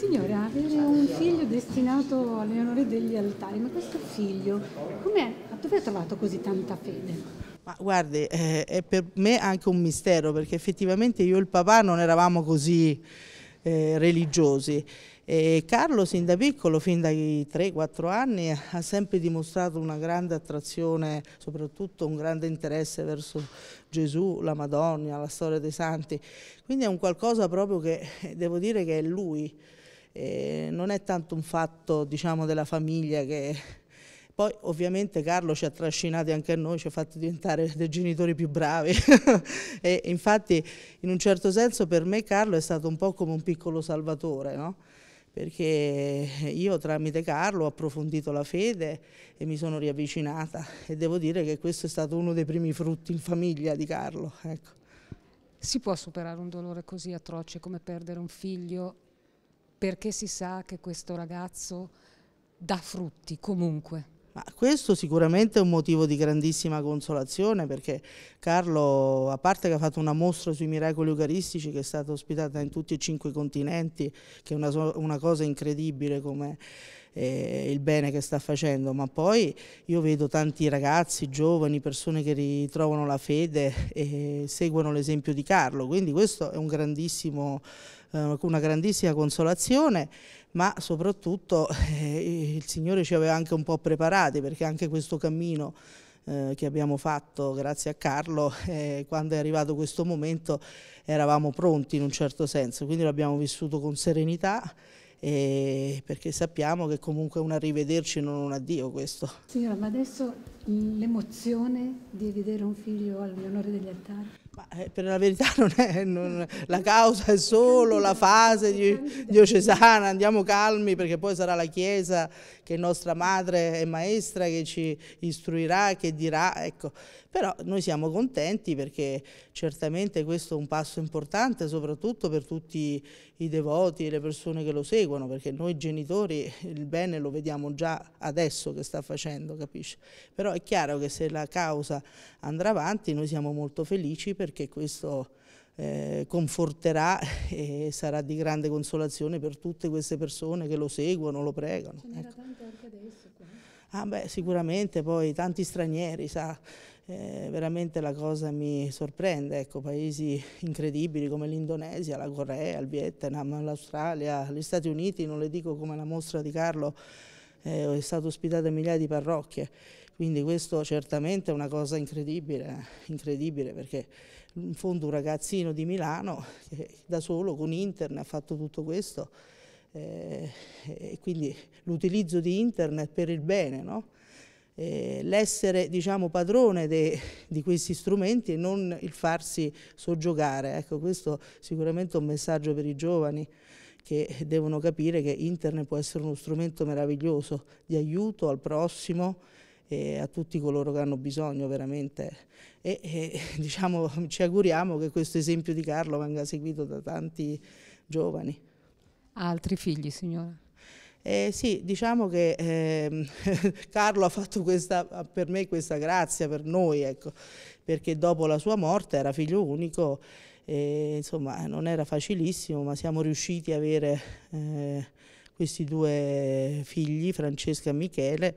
Signora, avere un figlio destinato alle onore degli altari, ma questo figlio dove ha trovato così tanta fede? Ma guardi, eh, è per me anche un mistero perché effettivamente io e il papà non eravamo così eh, religiosi. E Carlo sin da piccolo, fin dai 3-4 anni, ha sempre dimostrato una grande attrazione, soprattutto un grande interesse verso Gesù, la Madonna, la storia dei santi. Quindi è un qualcosa proprio che devo dire che è lui eh, non è tanto un fatto diciamo, della famiglia che... Poi ovviamente Carlo ci ha trascinati anche a noi, ci ha fatto diventare dei genitori più bravi e infatti in un certo senso per me Carlo è stato un po' come un piccolo salvatore, no? perché io tramite Carlo ho approfondito la fede e mi sono riavvicinata e devo dire che questo è stato uno dei primi frutti in famiglia di Carlo. Ecco. Si può superare un dolore così atroce come perdere un figlio perché si sa che questo ragazzo dà frutti comunque. Ma questo sicuramente è un motivo di grandissima consolazione perché Carlo, a parte che ha fatto una mostra sui miracoli eucaristici che è stata ospitata in tutti e cinque i continenti, che è una, una cosa incredibile come eh, il bene che sta facendo, ma poi io vedo tanti ragazzi, giovani, persone che ritrovano la fede e seguono l'esempio di Carlo, quindi questo è un grandissimo eh, una grandissima consolazione, ma soprattutto eh, il Signore ci aveva anche un po' preparati perché anche questo cammino eh, che abbiamo fatto grazie a Carlo, eh, quando è arrivato questo momento eravamo pronti in un certo senso, quindi l'abbiamo vissuto con serenità eh, perché sappiamo che comunque un arrivederci non un addio questo. Signora, ma adesso l'emozione di vedere un figlio all'onore degli altari? Eh, per la verità non è, non, la causa è solo la fase diocesana, andiamo calmi perché poi sarà la Chiesa che nostra madre e maestra che ci istruirà, che dirà, ecco. Però noi siamo contenti perché certamente questo è un passo importante soprattutto per tutti i devoti e le persone che lo seguono, perché noi genitori il bene lo vediamo già adesso che sta facendo, capisci? Però è chiaro che se la causa andrà avanti noi siamo molto felici perché perché questo eh, conforterà e sarà di grande consolazione per tutte queste persone che lo seguono, lo pregano. Ce n'era ecco. tante anche adesso Ah sicuramente poi tanti stranieri, sa, eh, veramente la cosa mi sorprende, ecco, paesi incredibili come l'Indonesia, la Corea, il Vietnam, l'Australia, gli Stati Uniti, non le dico come la mostra di Carlo, eh, è stata ospitata migliaia di parrocchie. Quindi questo certamente è una cosa incredibile, incredibile perché in fondo un ragazzino di Milano che da solo con internet ha fatto tutto questo eh, e quindi l'utilizzo di internet per il bene, no? eh, l'essere diciamo, padrone de, di questi strumenti e non il farsi soggiogare. Ecco, questo sicuramente è un messaggio per i giovani che devono capire che internet può essere uno strumento meraviglioso di aiuto al prossimo, e a tutti coloro che hanno bisogno veramente. E, e diciamo, ci auguriamo che questo esempio di Carlo venga seguito da tanti giovani. altri figli, signora? Eh, sì, diciamo che eh, Carlo ha fatto questa, per me questa grazia, per noi, ecco, perché dopo la sua morte era figlio unico, e, insomma non era facilissimo, ma siamo riusciti a avere eh, questi due figli, Francesca e Michele,